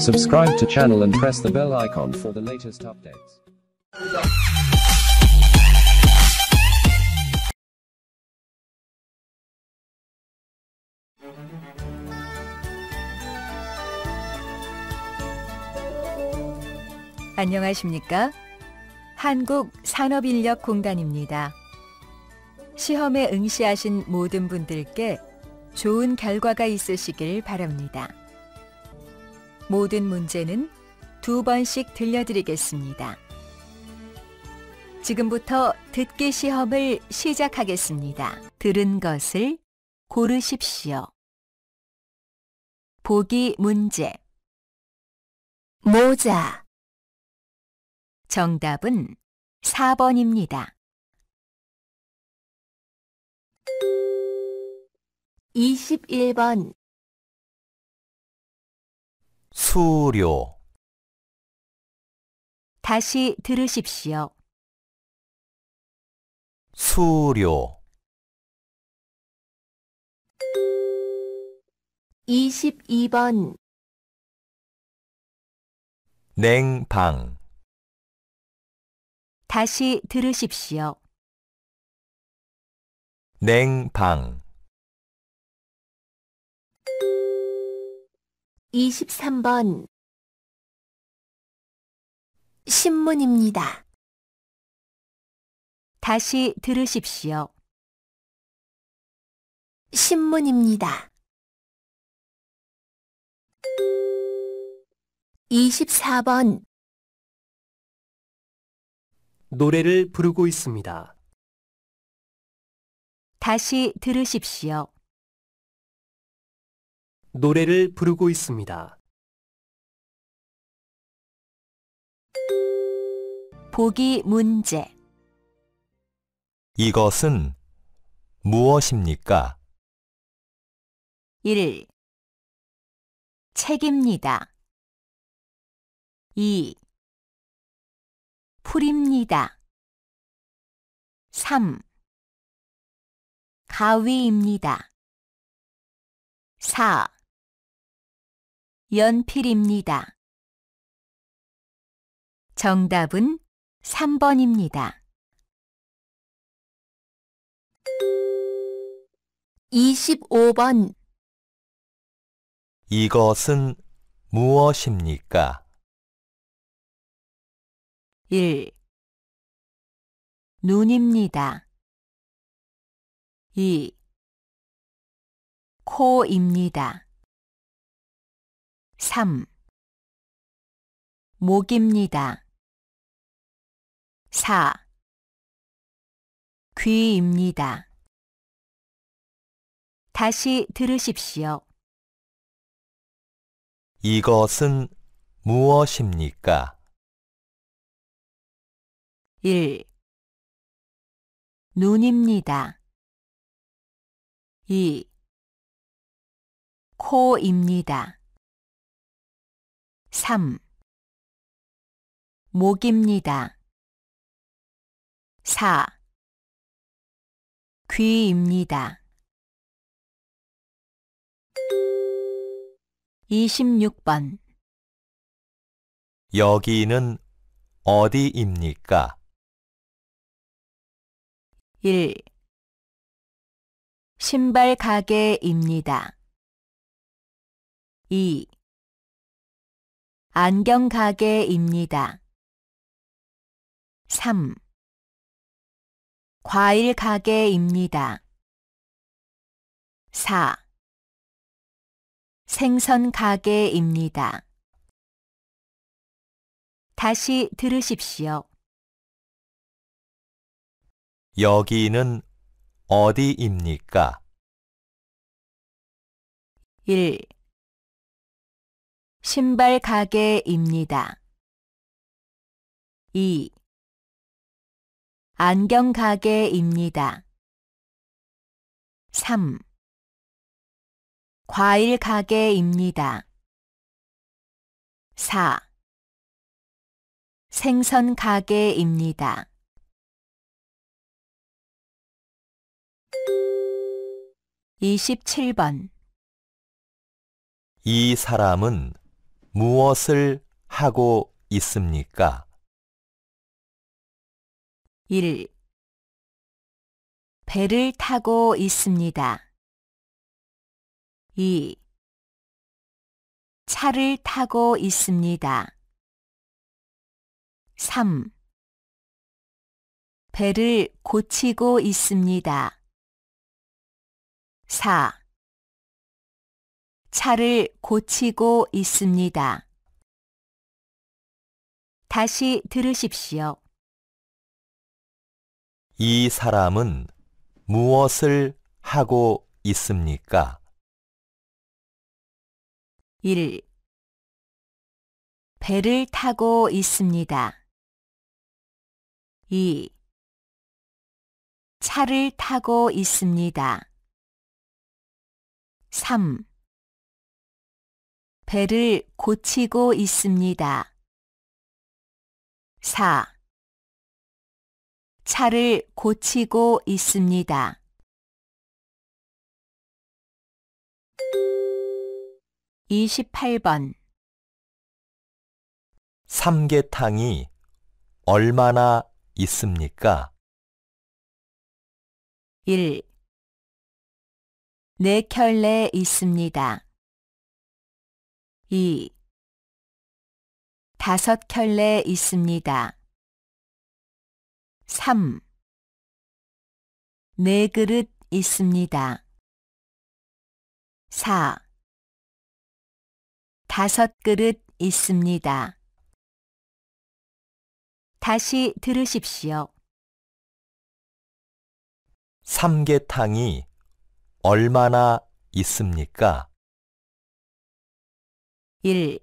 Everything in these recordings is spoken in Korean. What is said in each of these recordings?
Subscribe to channel and press the bell icon for the latest updates. 안녕하십니까? 한국산업인력공단입니다. 시험에 응시하신 모든 분들께 좋은 결과가 있으시길 바랍니다. 모든 문제는 두 번씩 들려드리겠습니다. 지금부터 듣기 시험을 시작하겠습니다. 들은 것을 고르십시오. 보기 문제 모자 정답은 4번입니다. 21번 수료 다시 들으십시오. 수료 22번 냉방 다시 들으십시오. 냉방 23번 신문입니다. 다시 들으십시오. 신문입니다. 24번 노래를 부르고 있습니다. 다시 들으십시오. 노래를 부르고 있습니다. 보기 문제 이것은 무엇입니까? 1. 책입니다. 2. 풀입니다. 3. 가위입니다. 4. 연필입니다. 정답은 3번입니다. 25번 이것은 무엇입니까? 1. 눈입니다. 2. 코입니다. 3. 목입니다. 4. 귀입니다. 다시 들으십시오. 이것은 무엇입니까? 1. 눈입니다. 2. 코입니다. 3. 목입니다. 4. 귀입니다. 26번 여기는 어디입니까? 1. 신발 가게입니다. 2. 안경 가게입니다. 3. 과일 가게입니다. 4. 생선 가게입니다. 다시 들으십시오. 여기는 어디입니까? 1. 신발 가게입니다. 2. 안경 가게입니다. 3. 과일 가게입니다. 4. 생선 가게입니다. 27번 이 사람은 무엇을 하고 있습니까? 1. 배를 타고 있습니다. 2. 차를 타고 있습니다. 3. 배를 고치고 있습니다. 4. 차를 고치고 있습니다. 다시 들으십시오. 이 사람은 무엇을 하고 있습니까? 1. 배를 타고 있습니다. 2. 차를 타고 있습니다. 3. 배를 고치고 있습니다. 4. 차를 고치고 있습니다. 28번 삼계탕이 얼마나 있습니까? 1. 네 켤레 있습니다. 2. 다섯 켤레 있습니다. 3. 네 그릇 있습니다. 4. 다섯 그릇 있습니다. 다시 들으십시오. 삼계탕이 얼마나 있습니까? 1.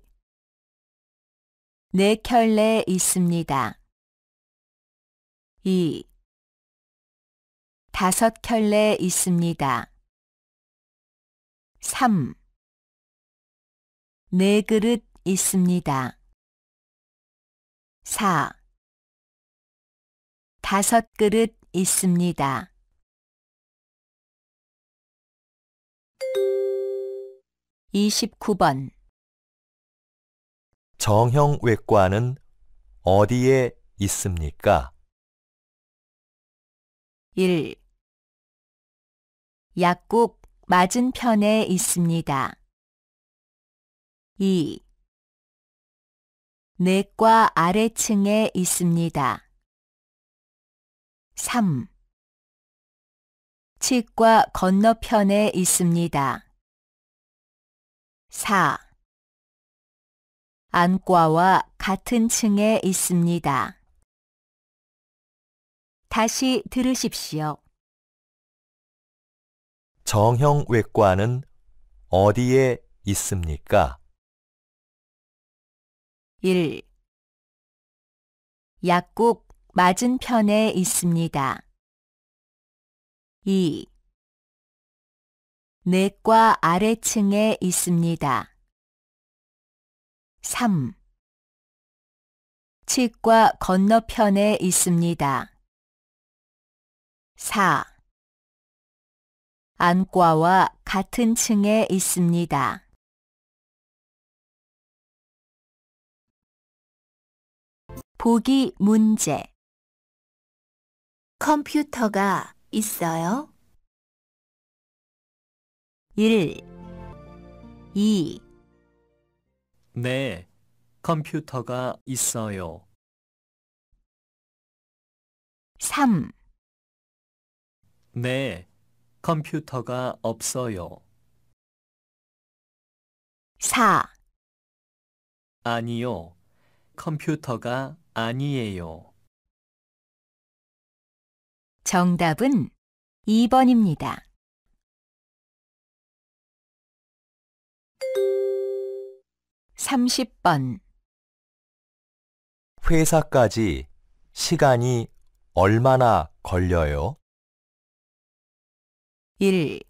내 켤레 있습니다. 2. 다섯 켤레 있습니다. 3. 네 그릇 있습니다. 4. 다섯 그릇 있습니다. 29번 정형외과는 어디에 있습니까? 1. 약국 맞은편에 있습니다. 2. 내과 아래층에 있습니다. 3. 치과 건너편에 있습니다. 4. 안과와 같은 층에 있습니다. 다시 들으십시오. 정형외과는 어디에 있습니까? 1. 약국 맞은편에 있습니다. 2. 뇌과 아래층에 있습니다. 3. 치과 건너편에 있습니다. 4. 안과와 같은 층에 있습니다. 보기 문제 컴퓨터가 있어요? 1 2 네, 컴퓨터가 있어요. 3. 네, 컴퓨터가 없어요. 4. 아니요, 컴퓨터가 아니에요. 정답은 2번입니다. 30번 회사까지 시간이 얼마나 걸려요? 1.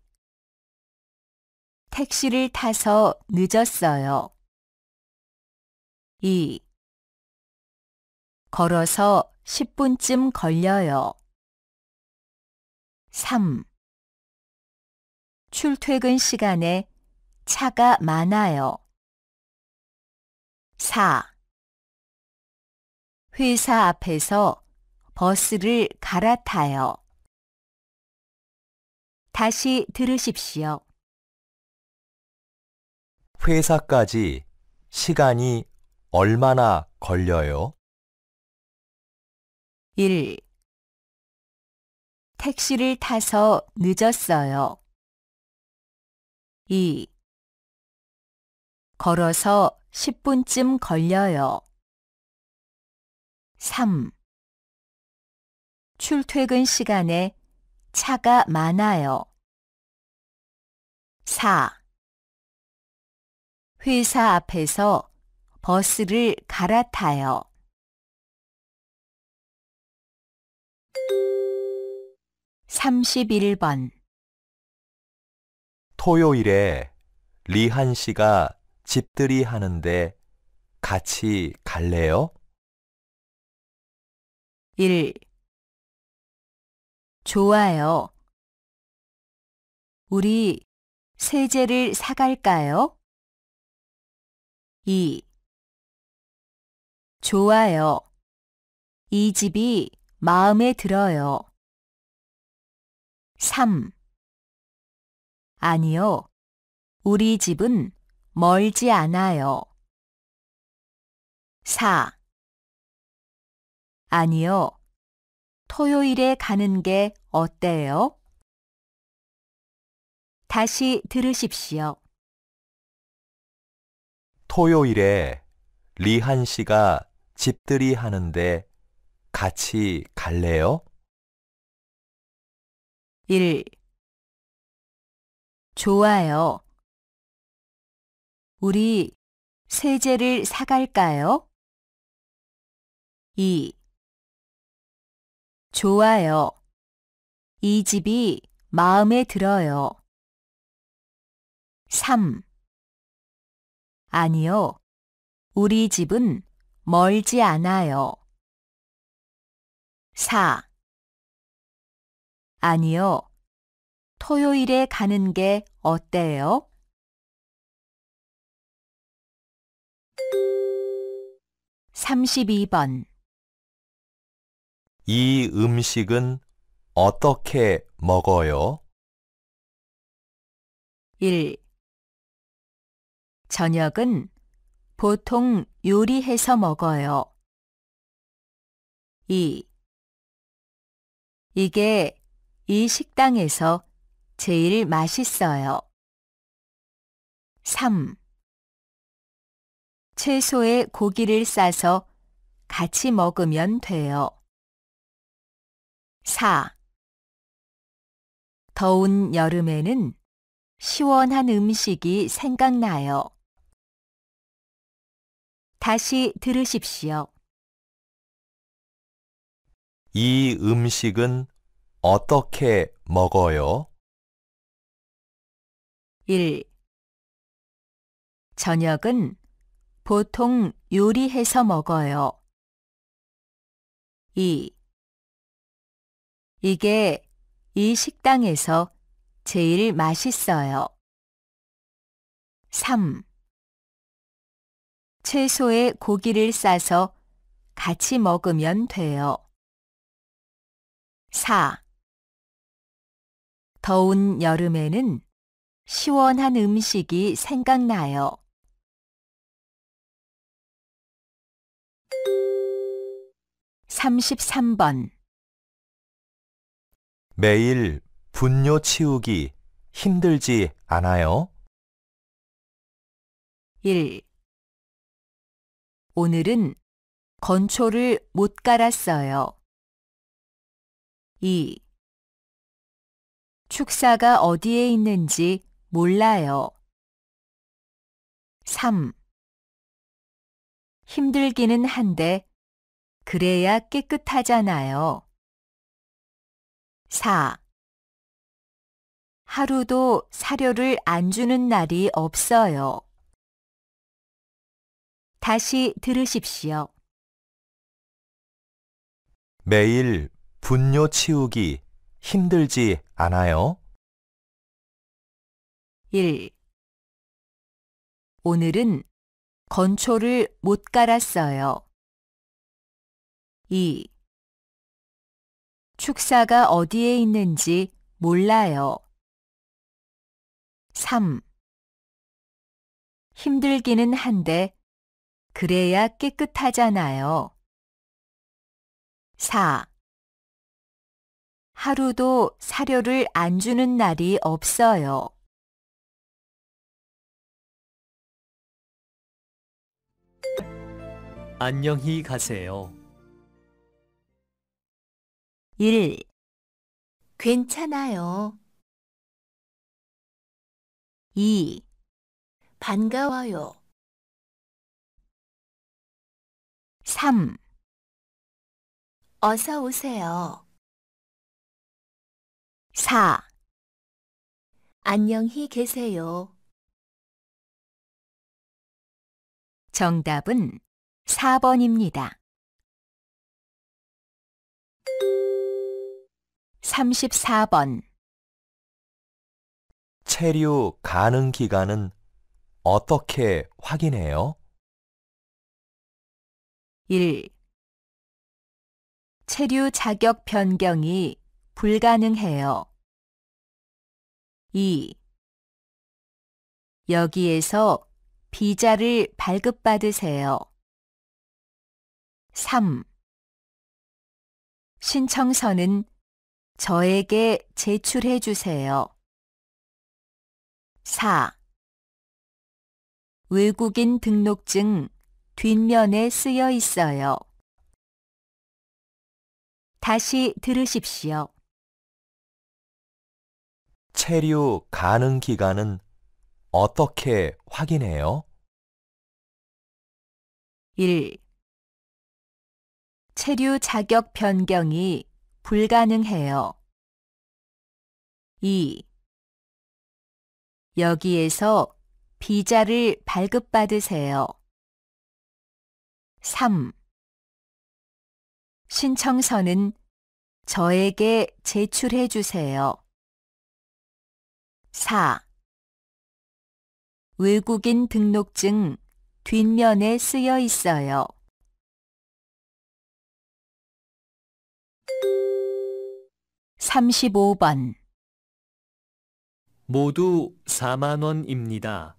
택시를 타서 늦었어요. 2. 걸어서 10분쯤 걸려요. 3. 출퇴근 시간에 차가 많아요. 4. 회사 앞에서 버스를 갈아타요. 다시 들으십시오. 회사까지 시간이 얼마나 걸려요? 1. 택시를 타서 늦었어요. 2. 걸어서 10분쯤 걸려요. 3. 출퇴근 시간에 차가 많아요. 4. 회사 앞에서 버스를 갈아타요. 삼십번 토요일에 리한 씨가 집들이 하는데 같이 갈래요? 1. 좋아요. 우리 세제를 사갈까요? 2. 좋아요. 이 집이 마음에 들어요. 3. 아니요. 우리 집은 멀지 않아요. 4. 아니요. 토요일에 가는 게 어때요? 다시 들으십시오. 토요일에 리한 씨가 집들이 하는데 같이 갈래요? 1. 좋아요. 우리 세제를 사갈까요? 2. 좋아요. 이 집이 마음에 들어요. 3. 아니요. 우리 집은 멀지 않아요. 4. 아니요. 토요일에 가는 게 어때요? 32번 이 음식은 어떻게 먹어요? 1. 저녁은 보통 요리해서 먹어요. 2. 이게 이 식당에서 제일 맛있어요. 3. 채소에 고기를 싸서 같이 먹으면 돼요. 4. 더운 여름에는 시원한 음식이 생각나요. 다시 들으십시오. 이 음식은 어떻게 먹어요? 1. 저녁은 보통 요리해서 먹어요. 2. 이게 이 식당에서 제일 맛있어요. 3. 채소에 고기를 싸서 같이 먹으면 돼요. 4. 더운 여름에는 시원한 음식이 생각나요. 33번 매일 분뇨 치우기 힘들지 않아요? 1. 오늘은 건초를 못 갈았어요. 2. 축사가 어디에 있는지 몰라요. 3. 힘들기는 한데 그래야 깨끗하잖아요. 4. 하루도 사료를 안 주는 날이 없어요. 다시 들으십시오. 매일 분뇨 치우기 힘들지 않아요? 1. 오늘은 건초를 못 갈았어요. 2. 축사가 어디에 있는지 몰라요. 3. 힘들기는 한데 그래야 깨끗하잖아요. 4. 하루도 사료를 안 주는 날이 없어요. 안녕히 가세요. 1. 괜찮아요. 2. 반가워요. 3. 어서 오세요. 4. 안녕히 계세요. 정답은 4번입니다. 34번 체류 가능 기간은 어떻게 확인해요? 1. 체류 자격 변경이 불가능해요. 2. 여기에서 비자를 발급받으세요. 3. 신청서는 저에게 제출해 주세요. 4. 외국인 등록증 뒷면에 쓰여 있어요. 다시 들으십시오. 체류 가능 기간은 어떻게 확인해요? 1. 체류 자격 변경이 불가능해요. 2. 여기에서 비자를 발급받으세요. 3. 신청서는 저에게 제출해 주세요. 4. 외국인 등록증 뒷면에 쓰여 있어요. 35번 모두 4만 원입니다.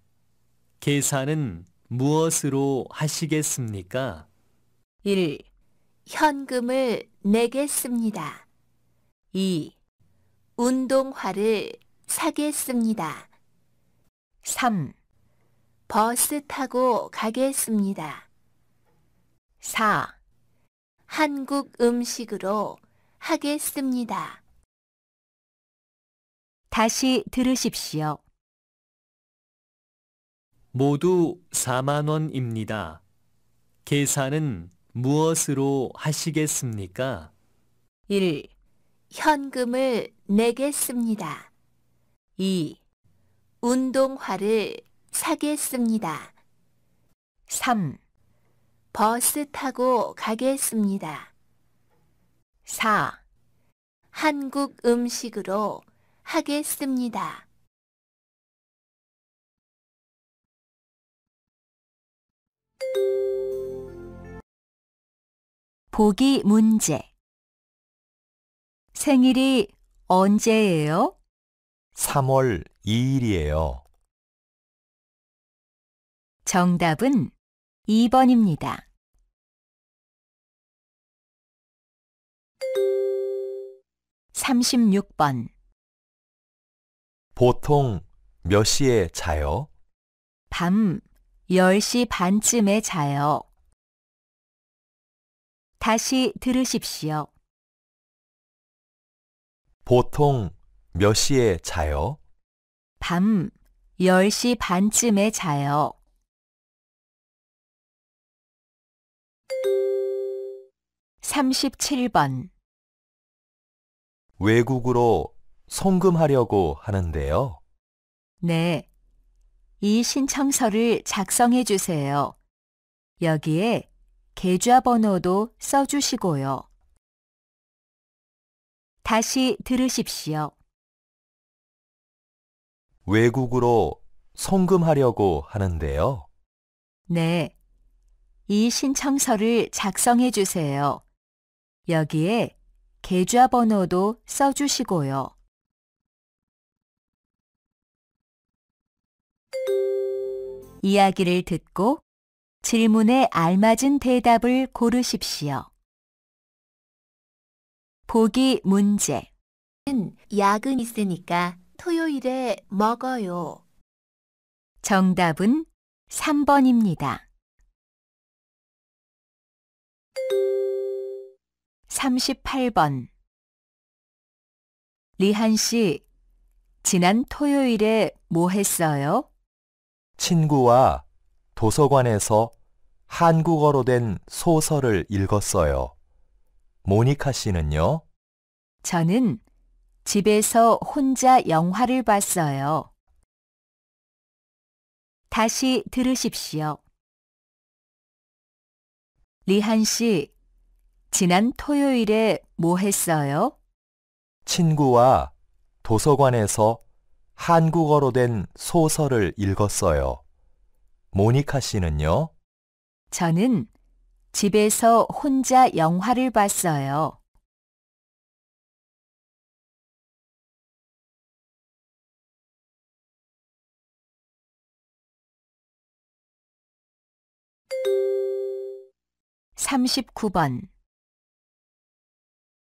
계산은 무엇으로 하시겠습니까? 1. 현금을 내겠습니다. 2. 운동화를 사겠습니다. 3. 버스 타고 가겠습니다. 4. 한국 음식으로 하겠습니다. 다시 들으십시오. 모두 4만 원입니다. 계산은 무엇으로 하시겠습니까? 1. 현금을 내겠습니다. 2. 운동화를 사겠습니다. 3. 버스 타고 가겠습니다. 4. 한국 음식으로 하겠습니다. '보기 문제' 생일이 언제예요? 3월 2일이에요. 정답은 2번입니다. 36번 보통 몇 시에 자요? 밤 10시 반쯤에 자요. 다시 들으십시오. 보통 몇 시에 자요? 밤 10시 반쯤에 자요. 37번 외국으로 송금하려고 하는데요. 네. 이 신청서를 작성해 주세요. 여기에 계좌번호도 써주시고요. 다시 들으십시오. 외국으로 송금하려고 하는데요. 네. 이 신청서를 작성해 주세요. 여기에 계좌번호도 써주시고요. 이야기를 듣고 질문에 알맞은 대답을 고르십시오. 보기 문제. 약은 있으니까 토요일에 먹어요. 정답은 3번입니다. 38번 리한 씨, 지난 토요일에 뭐 했어요? 친구와 도서관에서 한국어로 된 소설을 읽었어요. 모니카 씨는요? 저는 집에서 혼자 영화를 봤어요. 다시 들으십시오. 리한 씨, 지난 토요일에 뭐 했어요? 친구와 도서관에서 한국어로 된 소설을 읽었어요. 모니카 씨는요? 저는 집에서 혼자 영화를 봤어요. (39번)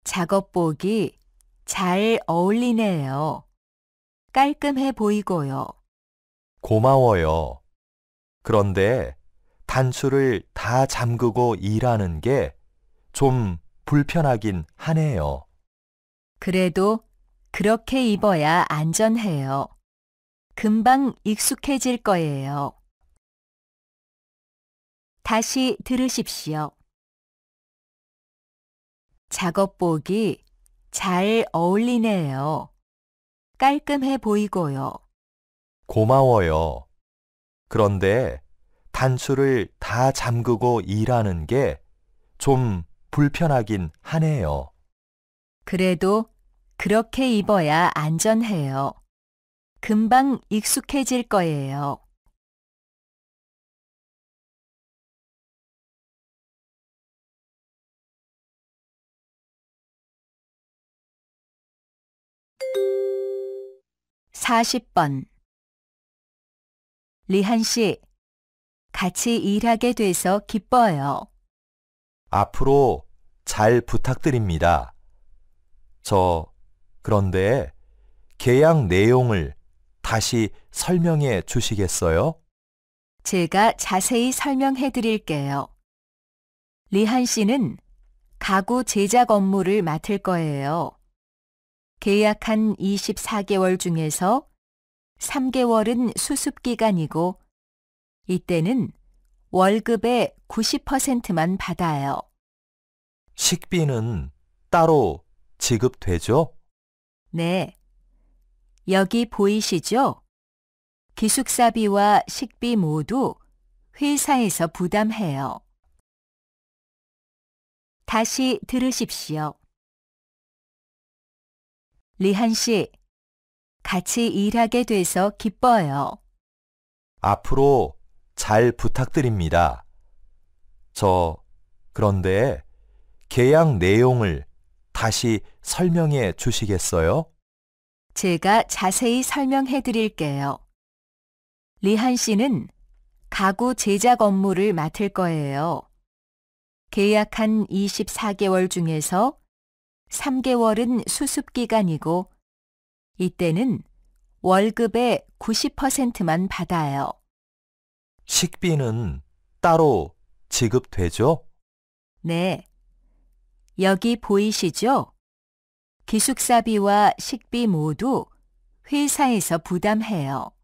작업복이 잘 어울리네요. 깔끔해 보이고요. 고마워요. 그런데 단추를 다 잠그고 일하는 게 좀 불편하긴 하네요. 그래도 그렇게 입어야 안전해요. 금방 익숙해질 거예요. 다시 들으십시오. 작업복이 잘 어울리네요. 깔끔해 보이고요. 고마워요. 그런데 단추를 다 잠그고 일하는 게 좀 불편하긴 하네요. 그래도 그렇게 입어야 안전해요. 금방 익숙해질 거예요. 40번 리한 씨, 같이 일하게 돼서 기뻐요. 앞으로 잘 부탁드립니다. 저, 그런데 계약 내용을 다시 설명해 주시겠어요? 제가 자세히 설명해 드릴게요. 리한 씨는 가구 제작 업무를 맡을 거예요. 계약한 24개월 중에서 3개월은 수습 기간이고 이때는 월급의 90%만 받아요. 식비는 따로 지급되죠? 네. 여기 보이시죠? 기숙사비와 식비 모두 회사에서 부담해요. 다시 들으십시오. 리한 씨, 같이 일하게 돼서 기뻐요. 앞으로 잘 부탁드립니다. 저, 그런데 계약 내용을 다시 설명해 주시겠어요? 제가 자세히 설명해 드릴게요. 리한 씨는 가구 제작 업무를 맡을 거예요. 계약한 24개월 중에서 3개월은 수습 기간이고 이때는 월급의 90%만 받아요. 식비는 따로 지급되죠? 네. 여기 보이시죠? 기숙사비와 식비 모두 회사에서 부담해요.